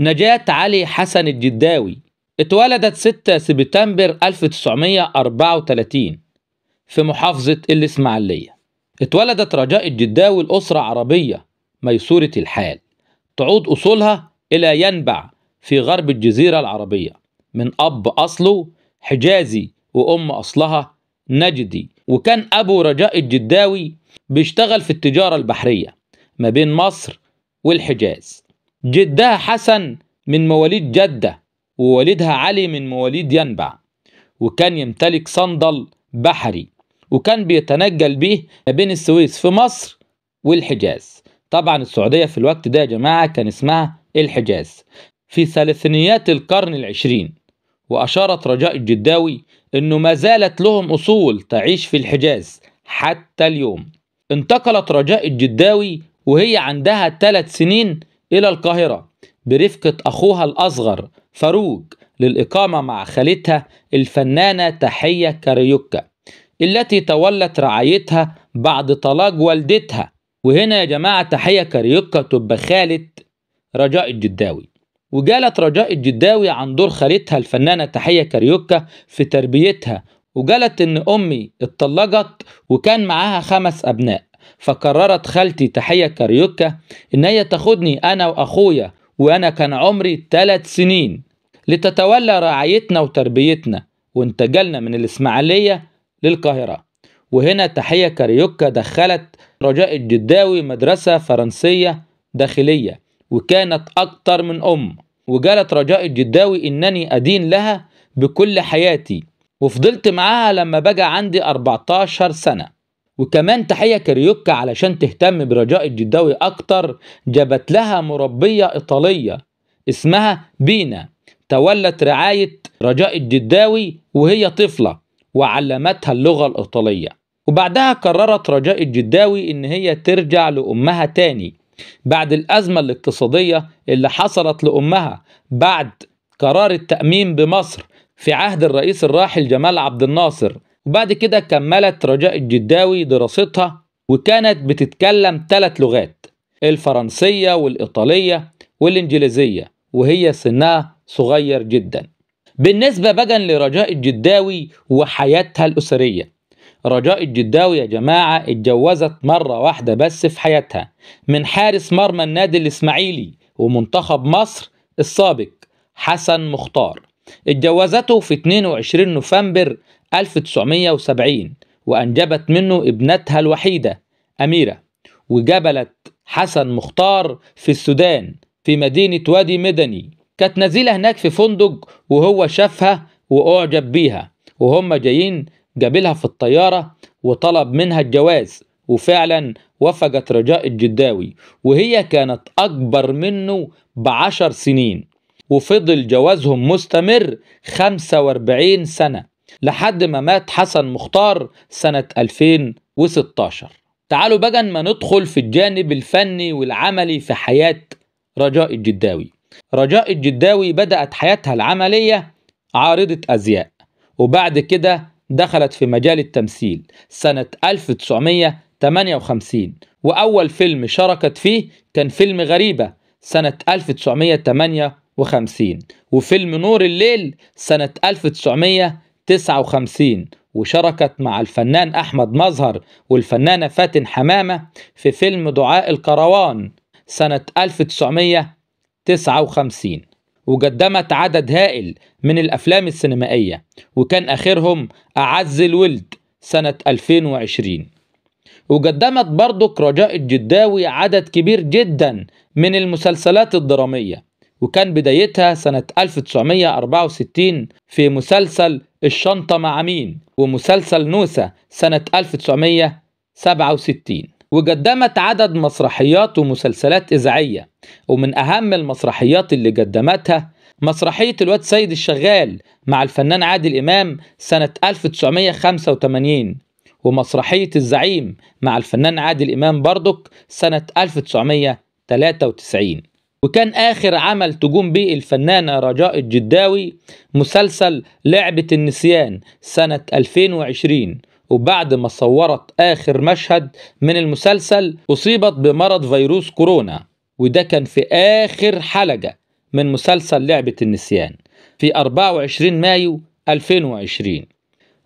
نجاة علي حسن الجداوي اتولدت 6 سبتمبر 1934 في محافظة الإسماعيلية اتولدت رجاء الجداوي الأسرة عربية ميسورة الحال تعود أصولها إلى ينبع في غرب الجزيرة العربية من أب أصله حجازي وأم أصلها نجدي وكان أبو رجاء الجداوي بيشتغل في التجارة البحرية ما بين مصر والحجاز جدها حسن من مواليد جدة ووالدها علي من مواليد ينبع وكان يمتلك صندل بحري وكان بيتنجل بيه ما بين السويس في مصر والحجاز طبعا السعودية في الوقت ده يا جماعة كان اسمها الحجاز في ثلاثينيات القرن العشرين وأشارت رجاء الجداوي أنه ما زالت لهم أصول تعيش في الحجاز حتى اليوم انتقلت رجاء الجداوي وهي عندها ثلاث سنين إلى القاهرة برفقة أخوها الأصغر فاروق للإقامة مع خالتها الفنانة تحية كاريوكا التي تولت رعايتها بعد طلاق والدتها وهنا يا جماعة تحية كاريوكا تبقى خالة رجاء الجداوي وجالت رجاء الجداوي عن دور خالتها الفنانة تحية كاريوكا في تربيتها وجالت إن أمي اتطلقت وكان معاها خمس أبناء فقررت خالتي تحية كاريوكا إن هي تاخدني أنا وأخويا وأنا كان عمري ثلاث سنين لتتولى رعايتنا وتربيتنا وانتقلنا من الإسماعيلية للقاهرة وهنا تحية كاريوكا دخلت رجاء الجداوي مدرسة فرنسية داخلية وكانت أكتر من أم وقالت رجاء الجداوي إنني أدين لها بكل حياتي وفضلت معاها لما بقى عندي 14 سنة وكمان تحية كاريوكا علشان تهتم برجاء الجداوي أكتر جابت لها مربية إيطالية اسمها بينا تولت رعاية رجاء الجداوي وهي طفلة وعلمتها اللغة الإيطالية وبعدها قررت رجاء الجداوي إن هي ترجع لأمها تاني بعد الأزمة الاقتصادية اللي حصلت لأمها بعد قرار التأميم بمصر في عهد الرئيس الراحل جمال عبد الناصر وبعد كده كملت رجاء الجداوي دراستها وكانت بتتكلم ثلاث لغات الفرنسية والإيطالية والإنجليزية وهي سنها صغير جدا بالنسبة بقى لرجاء الجداوي وحياتها الأسرية رجاء الجداوي يا جماعة اتجوزت مرة واحدة بس في حياتها من حارس مرمى النادي الإسماعيلي ومنتخب مصر السابق حسن مختار اتجوزته في 22 نوفمبر 1970 وأنجبت منه ابنتها الوحيدة أميرة وجبلت حسن مختار في السودان في مدينة وادي مدني كانت نزيلة هناك في فندق وهو شافها وأعجب بيها وهم جايين جابلها في الطيارة وطلب منها الجواز وفعلا وفقت رجاء الجداوي وهي كانت أكبر منه بعشر سنين وفضل جوازهم مستمر 45 سنة لحد ما مات حسن مختار سنة 2016 تعالوا بقى ما ندخل في الجانب الفني والعملي في حياة رجاء الجداوي رجاء الجداوي بدأت حياتها العملية عارضة أزياء وبعد كده دخلت في مجال التمثيل سنة 1958 وأول فيلم شاركت فيه كان فيلم غريبة سنة 1958 1959 وفيلم نور الليل سنة 1959 وشاركت مع الفنان أحمد مظهر والفنانة فاتن حمامة في فيلم دعاء القروان سنة 1959 وقدمت عدد هائل من الأفلام السينمائية وكان آخرهم أعز الولد سنة 2020 وقدمت برضك رجاء الجداوي عدد كبير جدا من المسلسلات الدرامية وكان بدايتها سنة 1964 في مسلسل الشنطة مع مين ومسلسل نوسة سنة 1967 وقدمت عدد مسرحيات ومسلسلات إذاعية ومن أهم المسرحيات اللي قدمتها مسرحية الواد سيد الشغال مع الفنان عادل إمام سنة 1985 ومسرحية الزعيم مع الفنان عادل إمام برضك سنة 1993 وكان آخر عمل تقوم به الفنانة رجاء الجداوي مسلسل لعبة النسيان سنة 2020 وبعد ما صورت آخر مشهد من المسلسل أصيبت بمرض فيروس كورونا وده كان في آخر حلقة من مسلسل لعبة النسيان في 24 مايو 2020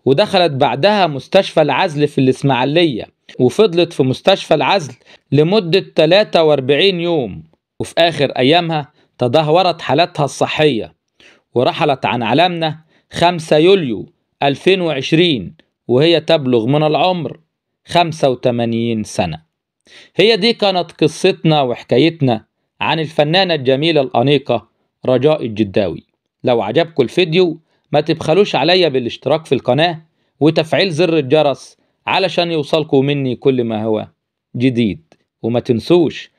ودخلت بعدها مستشفى العزل في الإسماعيلية وفضلت في مستشفى العزل لمدة 43 يوم وفي آخر أيامها تدهورت حالتها الصحية ورحلت عن عالمنا 5 يوليو 2020 وهي تبلغ من العمر 85 سنة هي دي كانت قصتنا وحكايتنا عن الفنانة الجميلة الأنيقة رجاء الجداوي لو عجبكم الفيديو ما تبخلوش عليا بالاشتراك في القناة وتفعيل زر الجرس علشان يوصلكم مني كل ما هو جديد وما تنسوش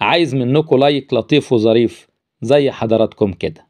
عايز منكم لايك لطيف وظريف زي حضراتكم كده